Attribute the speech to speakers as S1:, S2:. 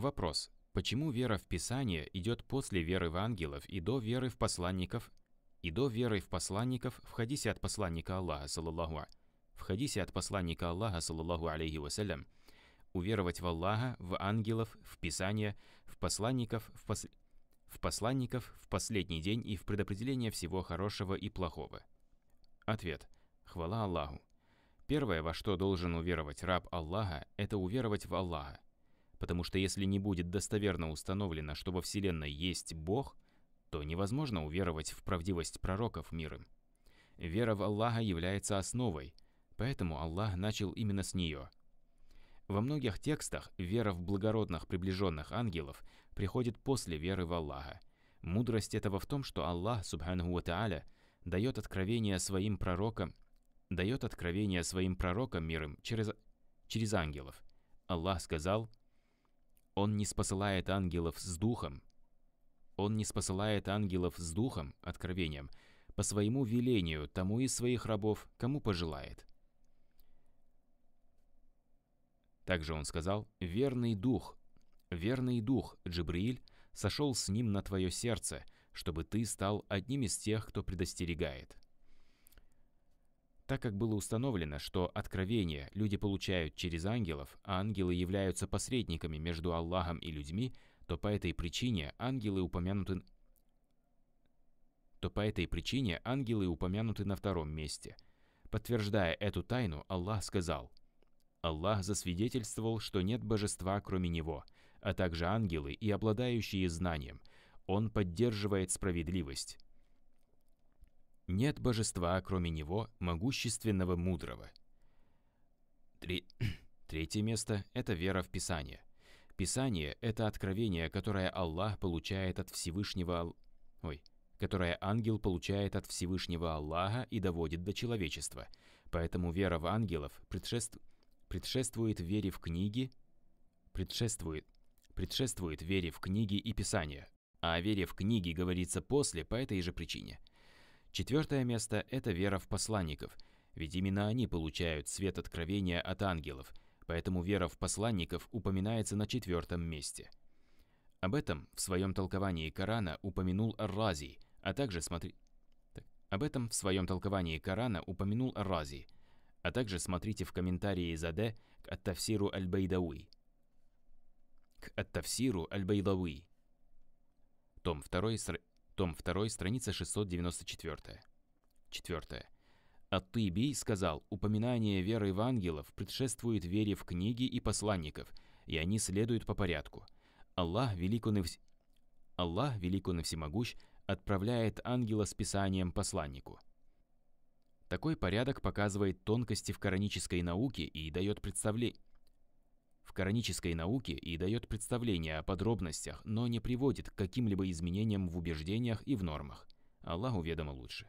S1: Вопрос. Почему вера в Писание идет после веры в ангелов и до веры в посланников? И до веры в посланников в хадисе от посланника Аллаха, саллаллаху а-, в хадисе от посланника Аллаха, саллаллаху алейхи вассалям, уверовать в Аллаха, в ангелов, в Писание, в посланников, в, пос... в посланников, в последний день и в предопределение всего хорошего и плохого. Ответ. Хвала Аллаху. Первое, во что должен уверовать раб Аллаха, это уверовать в Аллаха. Потому что если не будет достоверно установлено, что во Вселенной есть Бог, то невозможно уверовать в правдивость пророков мира. Вера в Аллаха является основой, поэтому Аллах начал именно с нее. Во многих текстах вера в благородных приближенных ангелов приходит после веры в Аллаха. Мудрость этого в том, что Аллах, Субхану ва тааля, дает откровение своим пророкам, дает откровение своим пророкам миром через, через ангелов. Аллах сказал – он не спосылает ангелов с духом. Он не спосылает ангелов с духом, откровением, по своему велению, тому из своих рабов, кому пожелает. Также он сказал, «Верный дух, верный дух, Джибрииль, сошел с ним на твое сердце, чтобы ты стал одним из тех, кто предостерегает». Так как было установлено, что откровения люди получают через ангелов, а ангелы являются посредниками между Аллахом и людьми, то по этой причине ангелы упомянуты то по этой причине ангелы упомянуты на втором месте. Подтверждая эту тайну, Аллах сказал: Аллах засвидетельствовал, что нет божества кроме него, а также ангелы и обладающие знанием. Он поддерживает справедливость. Нет божества, кроме него, могущественного мудрого. Три... Третье место – это вера в Писание. Писание – это откровение, которое Аллах получает от Всевышнего... Ой, которое ангел получает от Всевышнего Аллаха и доводит до человечества. Поэтому вера в ангелов предшеств... предшествует вере в книги, предшествует... предшествует вере в книги и Писание. А о вере в книги говорится после по этой же причине. Четвертое место – это вера в посланников, ведь именно они получают свет откровения от ангелов, поэтому вера в посланников упоминается на четвертом месте. Об этом в своем толковании Корана упомянул Ар-Рази, а также смотри... Так. Об этом в своем толковании Корана упомянул ар а также смотрите в комментарии Заде к ат Аль-Байдауи. К ат Аль-Байдауи. Том 2, том 2, страница 694. Четвертое. Аттыбий сказал, упоминание веры в ангелов предшествует вере в книги и посланников, и они следуют по порядку. Аллах велик он и, вс... Аллах, велик он и всемогущ, отправляет ангела с писанием посланнику. Такой порядок показывает тонкости в коранической науке и дает представление в коранической науке и дает представление о подробностях, но не приводит к каким-либо изменениям в убеждениях и в нормах. Аллаху ведомо лучше.